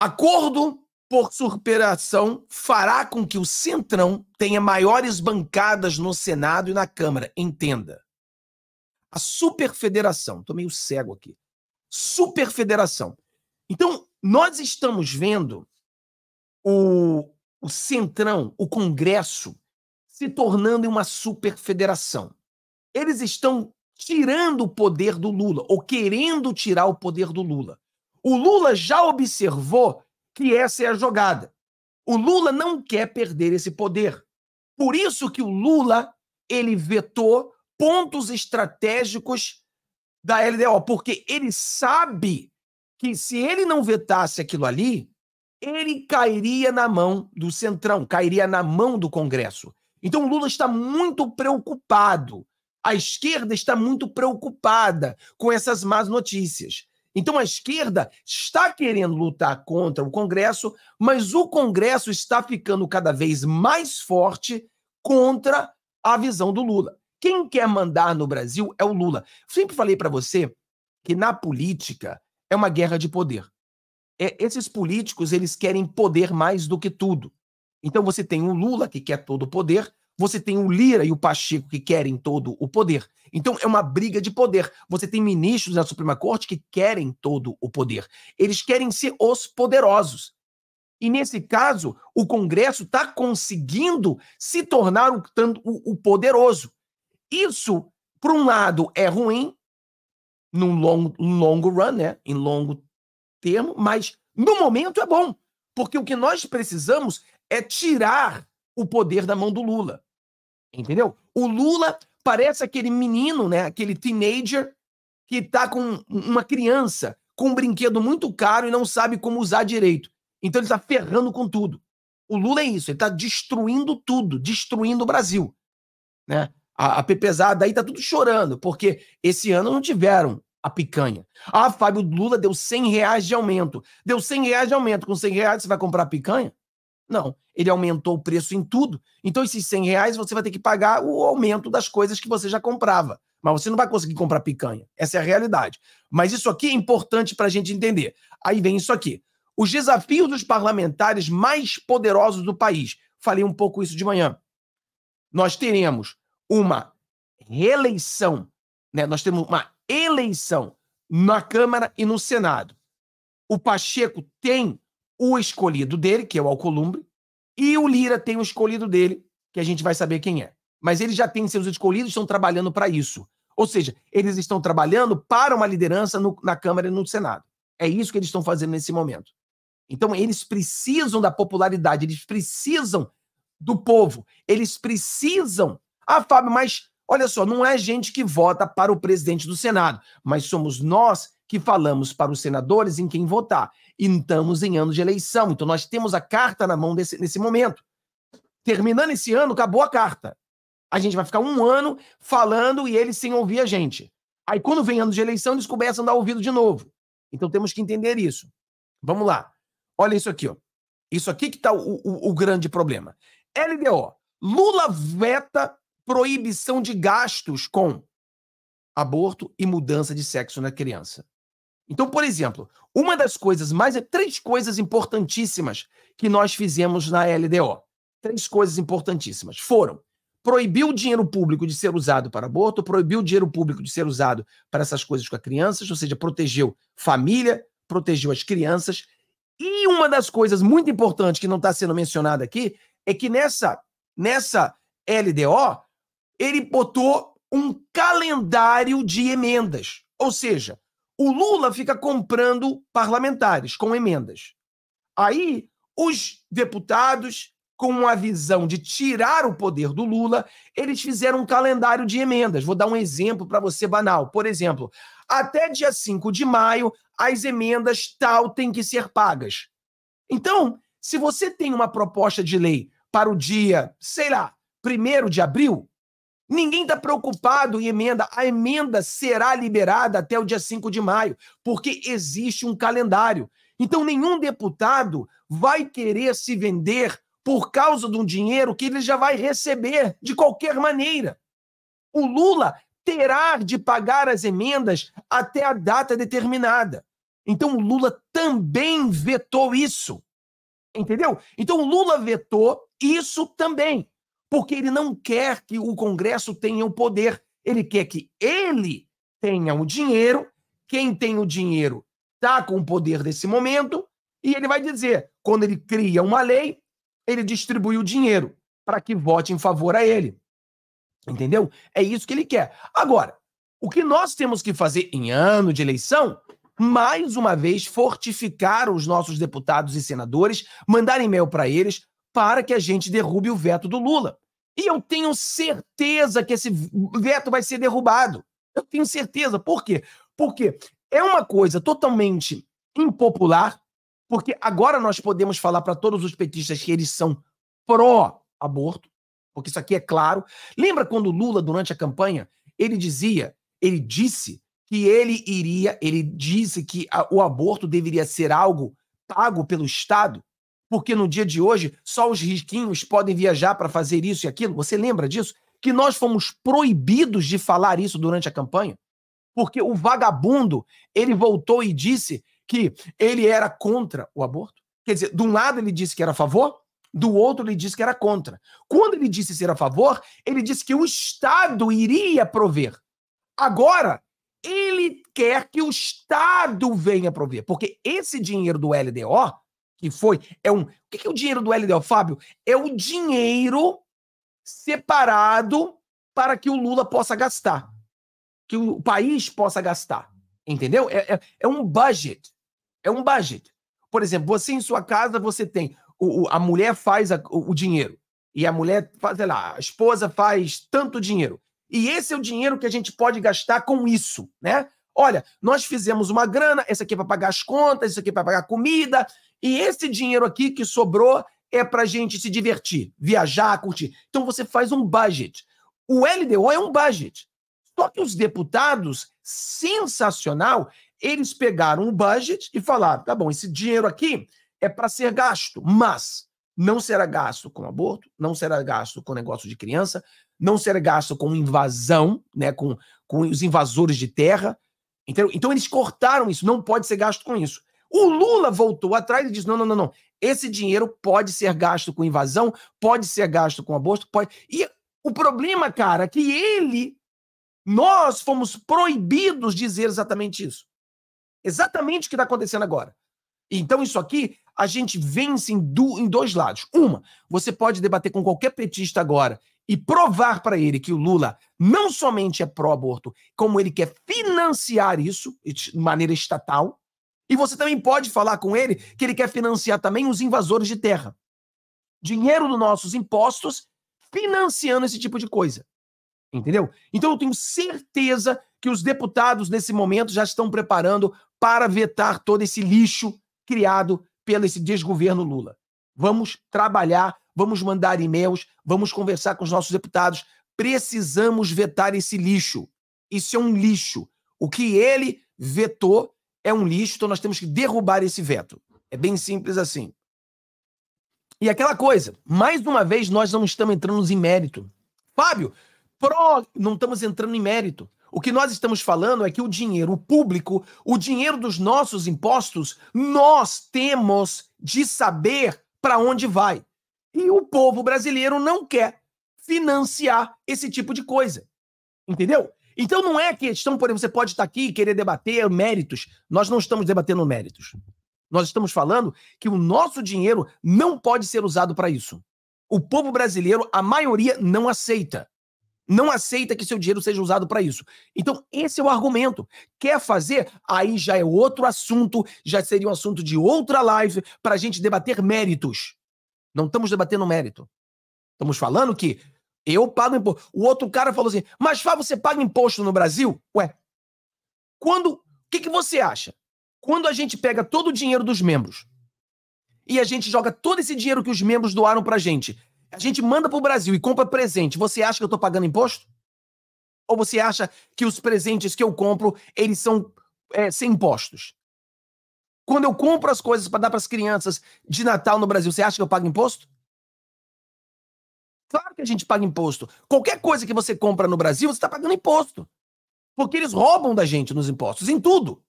Acordo por superação fará com que o Centrão tenha maiores bancadas no Senado e na Câmara. Entenda. A superfederação, estou meio cego aqui. Superfederação. Então, nós estamos vendo o, o Centrão, o Congresso, se tornando uma superfederação. Eles estão tirando o poder do Lula, ou querendo tirar o poder do Lula. O Lula já observou que essa é a jogada. O Lula não quer perder esse poder. Por isso que o Lula ele vetou pontos estratégicos da LDO, porque ele sabe que se ele não vetasse aquilo ali, ele cairia na mão do Centrão, cairia na mão do Congresso. Então o Lula está muito preocupado. A esquerda está muito preocupada com essas más notícias. Então a esquerda está querendo lutar contra o Congresso, mas o Congresso está ficando cada vez mais forte contra a visão do Lula. Quem quer mandar no Brasil é o Lula. Sempre falei para você que na política é uma guerra de poder. É, esses políticos eles querem poder mais do que tudo. Então você tem o Lula que quer todo o poder você tem o Lira e o Pacheco que querem todo o poder. Então é uma briga de poder. Você tem ministros da Suprema Corte que querem todo o poder. Eles querem ser os poderosos. E nesse caso, o Congresso está conseguindo se tornar o, o, o poderoso. Isso, por um lado, é ruim, num long, longo run, né? em longo termo, mas no momento é bom, porque o que nós precisamos é tirar o poder da mão do Lula. Entendeu? O Lula parece aquele menino, né? Aquele teenager que tá com uma criança com um brinquedo muito caro e não sabe como usar direito. Então ele tá ferrando com tudo. O Lula é isso, ele tá destruindo tudo, destruindo o Brasil. Né? A, a PPzada aí tá tudo chorando, porque esse ano não tiveram a picanha. Ah, Fábio Lula deu 100 reais de aumento. Deu 100 reais de aumento. Com 100 reais você vai comprar picanha? Não, ele aumentou o preço em tudo. Então, esses 100 reais você vai ter que pagar o aumento das coisas que você já comprava. Mas você não vai conseguir comprar picanha. Essa é a realidade. Mas isso aqui é importante para a gente entender. Aí vem isso aqui. Os desafios dos parlamentares mais poderosos do país. Falei um pouco isso de manhã. Nós teremos uma reeleição, né? nós temos uma eleição na Câmara e no Senado. O Pacheco tem o escolhido dele, que é o Alcolumbre, e o Lira tem o escolhido dele, que a gente vai saber quem é. Mas ele já tem seus escolhidos, estão trabalhando para isso. Ou seja, eles estão trabalhando para uma liderança no, na Câmara e no Senado. É isso que eles estão fazendo nesse momento. Então, eles precisam da popularidade, eles precisam do povo, eles precisam. Ah, Fábio, mas olha só, não é gente que vota para o presidente do Senado, mas somos nós que falamos para os senadores em quem votar. E estamos em ano de eleição, então nós temos a carta na mão desse, nesse momento. Terminando esse ano, acabou a carta. A gente vai ficar um ano falando e eles sem ouvir a gente. Aí quando vem ano de eleição, eles começam a dar ouvido de novo. Então temos que entender isso. Vamos lá. Olha isso aqui, ó. Isso aqui que está o, o, o grande problema. LDO. Lula veta proibição de gastos com aborto e mudança de sexo na criança. Então, por exemplo, uma das coisas mais. Três coisas importantíssimas que nós fizemos na LDO. Três coisas importantíssimas. Foram proibir o dinheiro público de ser usado para aborto, proibiu o dinheiro público de ser usado para essas coisas com as crianças, ou seja, protegeu família, protegeu as crianças. E uma das coisas muito importantes que não está sendo mencionada aqui é que nessa, nessa LDO, ele botou um calendário de emendas. Ou seja, o Lula fica comprando parlamentares com emendas. Aí, os deputados, com a visão de tirar o poder do Lula, eles fizeram um calendário de emendas. Vou dar um exemplo para você banal. Por exemplo, até dia 5 de maio, as emendas tal têm que ser pagas. Então, se você tem uma proposta de lei para o dia, sei lá, primeiro de abril, Ninguém está preocupado em emenda. A emenda será liberada até o dia 5 de maio, porque existe um calendário. Então, nenhum deputado vai querer se vender por causa de um dinheiro que ele já vai receber de qualquer maneira. O Lula terá de pagar as emendas até a data determinada. Então, o Lula também vetou isso. Entendeu? Então, o Lula vetou isso também porque ele não quer que o Congresso tenha o poder, ele quer que ele tenha o dinheiro, quem tem o dinheiro está com o poder nesse momento, e ele vai dizer, quando ele cria uma lei, ele distribui o dinheiro para que vote em favor a ele. Entendeu? É isso que ele quer. Agora, o que nós temos que fazer em ano de eleição, mais uma vez, fortificar os nossos deputados e senadores, mandar e-mail para eles, para que a gente derrube o veto do Lula. E eu tenho certeza que esse veto vai ser derrubado. Eu tenho certeza. Por quê? Porque é uma coisa totalmente impopular, porque agora nós podemos falar para todos os petistas que eles são pró-aborto, porque isso aqui é claro. Lembra quando Lula, durante a campanha, ele dizia, ele disse que ele iria, ele disse que a, o aborto deveria ser algo pago pelo Estado? porque no dia de hoje só os riquinhos podem viajar para fazer isso e aquilo. Você lembra disso? Que nós fomos proibidos de falar isso durante a campanha? Porque o vagabundo, ele voltou e disse que ele era contra o aborto. Quer dizer, de um lado ele disse que era a favor, do outro ele disse que era contra. Quando ele disse ser a favor, ele disse que o Estado iria prover. Agora, ele quer que o Estado venha prover, porque esse dinheiro do LDO que foi. É um. O que é o dinheiro do LDO, Fábio? É o dinheiro separado para que o Lula possa gastar. Que o país possa gastar. Entendeu? É, é, é um budget. É um budget. Por exemplo, você em sua casa, você tem. O, o a mulher faz a, o, o dinheiro. E a mulher, faz, sei lá, a esposa faz tanto dinheiro. E esse é o dinheiro que a gente pode gastar com isso, né? Olha, nós fizemos uma grana, essa aqui é para pagar as contas, isso aqui é para pagar comida, e esse dinheiro aqui que sobrou é para gente se divertir, viajar, curtir. Então você faz um budget. O LDO é um budget. Só que os deputados, sensacional, eles pegaram o budget e falaram: tá bom, esse dinheiro aqui é para ser gasto, mas não será gasto com aborto, não será gasto com negócio de criança, não será gasto com invasão, né, com, com os invasores de terra. Entendeu? Então eles cortaram isso, não pode ser gasto com isso. O Lula voltou atrás e disse: não, não, não, não. Esse dinheiro pode ser gasto com invasão, pode ser gasto com aborto, pode. E o problema, cara, é que ele, nós fomos proibidos de dizer exatamente isso. Exatamente o que está acontecendo agora. Então, isso aqui, a gente vence em, do, em dois lados. Uma, você pode debater com qualquer petista agora e provar para ele que o Lula não somente é pró-aborto, como ele quer financiar isso de maneira estatal. E você também pode falar com ele que ele quer financiar também os invasores de terra. Dinheiro dos nossos impostos financiando esse tipo de coisa. Entendeu? Então eu tenho certeza que os deputados nesse momento já estão preparando para vetar todo esse lixo criado pelo esse desgoverno Lula. Vamos trabalhar, vamos mandar e-mails, vamos conversar com os nossos deputados. Precisamos vetar esse lixo. Isso é um lixo. O que ele vetou é um lixo, então nós temos que derrubar esse veto. É bem simples assim. E aquela coisa, mais uma vez, nós não estamos entrando em mérito. Fábio, não estamos entrando em mérito. O que nós estamos falando é que o dinheiro público, o dinheiro dos nossos impostos, nós temos de saber para onde vai. E o povo brasileiro não quer financiar esse tipo de coisa. Entendeu? Então não é questão, por exemplo, você pode estar aqui e querer debater méritos. Nós não estamos debatendo méritos. Nós estamos falando que o nosso dinheiro não pode ser usado para isso. O povo brasileiro, a maioria, não aceita. Não aceita que seu dinheiro seja usado para isso. Então, esse é o argumento. Quer fazer? Aí já é outro assunto, já seria um assunto de outra live para a gente debater méritos. Não estamos debatendo mérito. Estamos falando que eu pago imposto. O outro cara falou assim: Mas Fábio, você paga imposto no Brasil? Ué. Quando. O que, que você acha? Quando a gente pega todo o dinheiro dos membros e a gente joga todo esse dinheiro que os membros doaram pra gente, a gente manda pro Brasil e compra presente, você acha que eu tô pagando imposto? Ou você acha que os presentes que eu compro, eles são é, sem impostos? Quando eu compro as coisas para dar para as crianças de Natal no Brasil, você acha que eu pago imposto? Claro que a gente paga imposto. Qualquer coisa que você compra no Brasil, você está pagando imposto. Porque eles roubam da gente nos impostos, em tudo.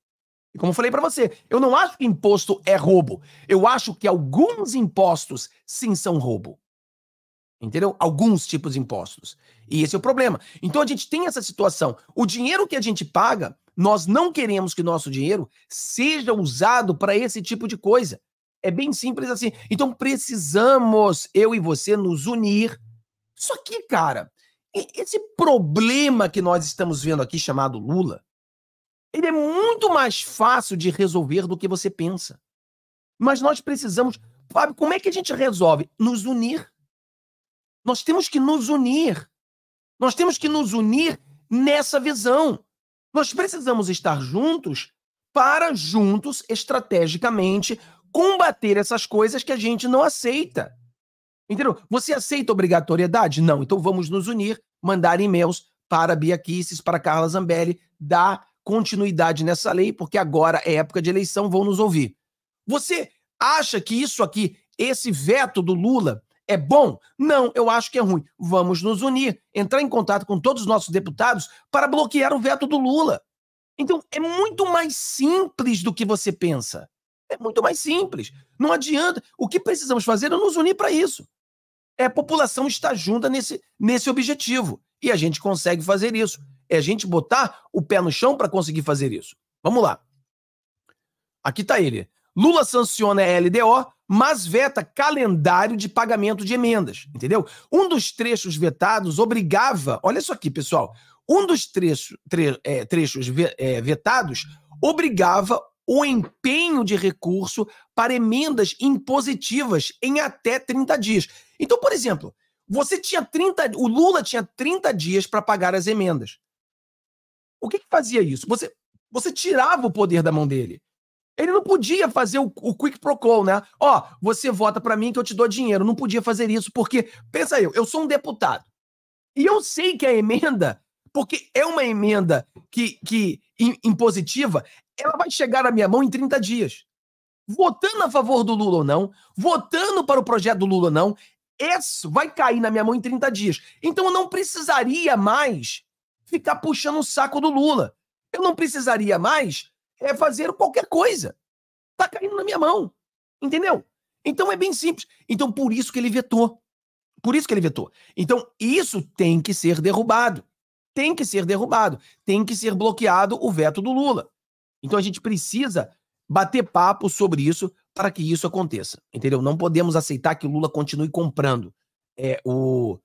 E como eu falei para você, eu não acho que imposto é roubo. Eu acho que alguns impostos sim são roubo. Entendeu? Alguns tipos de impostos. E esse é o problema. Então a gente tem essa situação. O dinheiro que a gente paga, nós não queremos que nosso dinheiro seja usado para esse tipo de coisa. É bem simples assim. Então precisamos, eu e você, nos unir só que, cara, esse problema que nós estamos vendo aqui chamado Lula, ele é muito mais fácil de resolver do que você pensa. Mas nós precisamos, Fábio, como é que a gente resolve? Nos unir. Nós temos que nos unir. Nós temos que nos unir nessa visão. Nós precisamos estar juntos para juntos estrategicamente combater essas coisas que a gente não aceita. Entendeu? Você aceita obrigatoriedade? Não. Então vamos nos unir, mandar e-mails para Bia Kisses, para Carla Zambelli, dar continuidade nessa lei, porque agora é época de eleição, vão nos ouvir. Você acha que isso aqui, esse veto do Lula, é bom? Não, eu acho que é ruim. Vamos nos unir, entrar em contato com todos os nossos deputados para bloquear o veto do Lula. Então, é muito mais simples do que você pensa. É muito mais simples. Não adianta. O que precisamos fazer é nos unir para isso é, a população está junta nesse, nesse objetivo. E a gente consegue fazer isso. É a gente botar o pé no chão para conseguir fazer isso. Vamos lá. Aqui está ele. Lula sanciona a LDO, mas veta calendário de pagamento de emendas, entendeu? Um dos trechos vetados obrigava, olha isso aqui, pessoal, um dos trecho, tre, é, trechos é, vetados obrigava o empenho de recurso para emendas impositivas em até 30 dias. Então, por exemplo, você tinha 30, o Lula tinha 30 dias para pagar as emendas. O que, que fazia isso? Você, você tirava o poder da mão dele. Ele não podia fazer o, o quick pro call, né? Ó, você vota para mim que eu te dou dinheiro. Não podia fazer isso porque, pensa eu, eu sou um deputado. E eu sei que a emenda, porque é uma emenda que, que impositiva, ela vai chegar à minha mão em 30 dias. Votando a favor do Lula ou não, votando para o projeto do Lula ou não, isso vai cair na minha mão em 30 dias. Então eu não precisaria mais ficar puxando o saco do Lula. Eu não precisaria mais é, fazer qualquer coisa. Tá caindo na minha mão. Entendeu? Então é bem simples. Então por isso que ele vetou. Por isso que ele vetou. Então isso tem que ser derrubado. Tem que ser derrubado. Tem que ser bloqueado o veto do Lula. Então a gente precisa bater papo sobre isso para que isso aconteça, entendeu? Não podemos aceitar que o Lula continue comprando é, o,